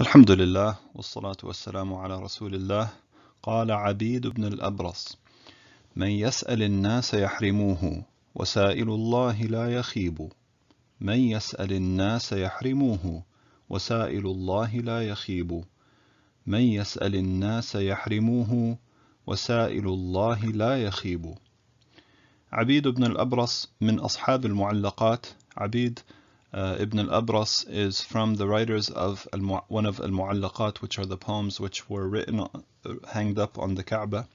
الحمد لله والصلاة والسلام على رسول الله قال عبيد بن الأبرص من يسأل الناس يحرموه وسائل الله لا يخيب من يسأل الناس يحرموه وسائل الله لا يخيب من يسأل الناس يحرموه وسائل الله لا يخيب عبيد بن الأبرص من أصحاب المعلقات عبيد uh, Ibn al-Abras is from the writers of one of al-Mu'allaqat, which are the poems which were written, uh, hanged up on the Kaaba.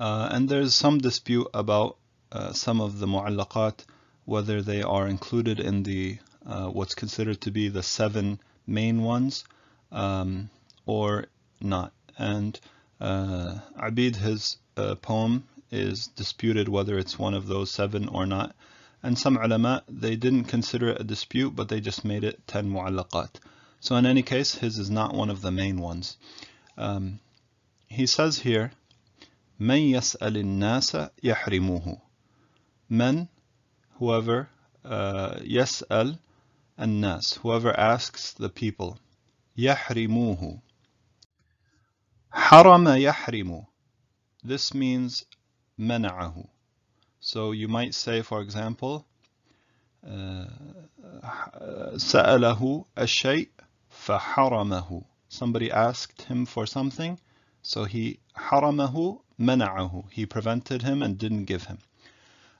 Uh, and there's some dispute about uh, some of the Mu'allaqat, whether they are included in the uh, what's considered to be the seven main ones um, or not. And uh, Abid, his poem, is disputed whether it's one of those seven or not and some ulama they didn't consider it a dispute but they just made it 10 mu'allaqat so in any case his is not one of the main ones um, he says here من يسأل الناس يحرموه من whoever uh, يسأل الناس whoever asks the people يحرموه حرم يحرم this means منعه so you might say, for example, سأله الشيء فحرمه. Somebody asked him for something, so he حرمه منعه. He prevented him and didn't give him.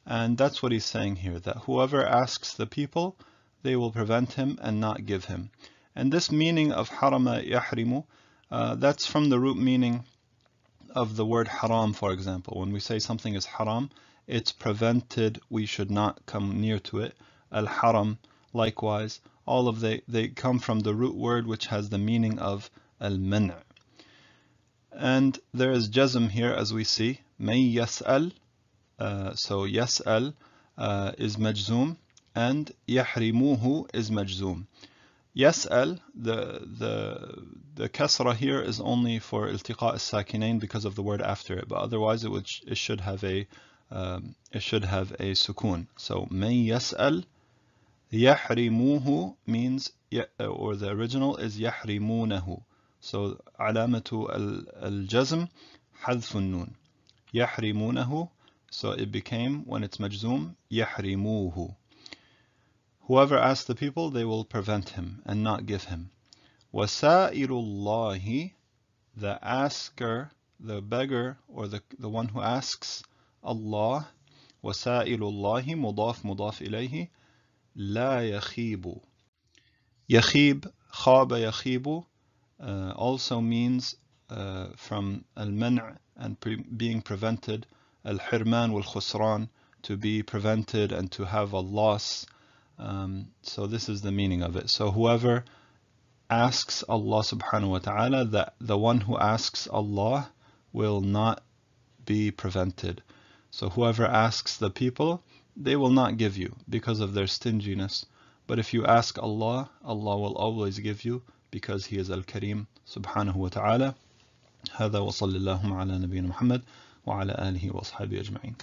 And that's what he's saying here, that whoever asks the people, they will prevent him and not give him. And this meaning of حَرَمَ yahrimu, uh, that's from the root meaning of the word haram, for example. When we say something is haram, it's prevented we should not come near to it. Al-haram, likewise, all of they, they come from the root word which has the meaning of al-man'. And there is jazm here as we see. may yas'al, uh, so yas'al uh, is majzum and yahrimuhu is majzoom. Yas'al, the, the, the kasra here is only for iltiqa as sakinain because of the word after it, but otherwise it, would, it should have a um, it should have a sukun. So من يسأل يحرموه means uh, or the original is يحرمونه. So علامة الجزم حذف النون. يحرمونه so it became when it's majzum يحرموه. Whoever asks the people, they will prevent him and not give him. وَسَائِرُ اللَّهِ The asker, the beggar, or the, the one who asks, الله وسائل الله مضاف مضاف إليه لا يخيب يخيب خاب يخيب uh, also means uh, from al and pre being prevented al-hirman wal-khusran to be prevented and to have a loss um, so this is the meaning of it so whoever asks Allah subhanahu wa ta'ala that the one who asks Allah will not be prevented so whoever asks the people, they will not give you because of their stinginess. But if you ask Allah, Allah will always give you because He is Al-Karim subhanahu wa ta'ala. هذا وصلى اللهم على نبينا محمد وعلى آله وأصحابه أجمعين